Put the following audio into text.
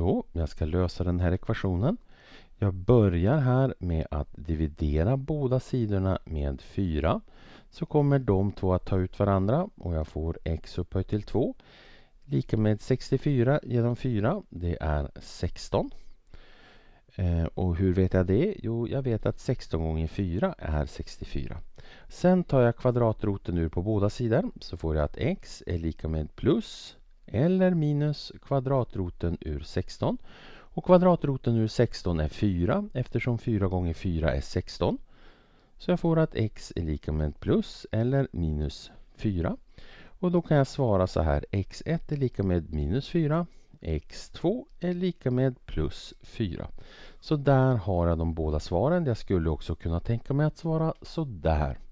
Så, jag ska lösa den här ekvationen. Jag börjar här med att dividera båda sidorna med 4. Så kommer de två att ta ut varandra och jag får x upphöjt till 2 lika med 64 genom 4. Det är 16. Eh, och hur vet jag det? Jo, jag vet att 16 gånger 4 är 64. Sen tar jag kvadratroten ur på båda sidor så får jag att x är lika med plus eller minus kvadratroten ur 16. Och kvadratroten ur 16 är 4 eftersom 4 gånger 4 är 16. Så jag får att x är lika med plus eller minus 4. Och då kan jag svara så här x1 är lika med minus 4 x2 är lika med plus 4. Så där har jag de båda svaren. Jag skulle också kunna tänka mig att svara så där.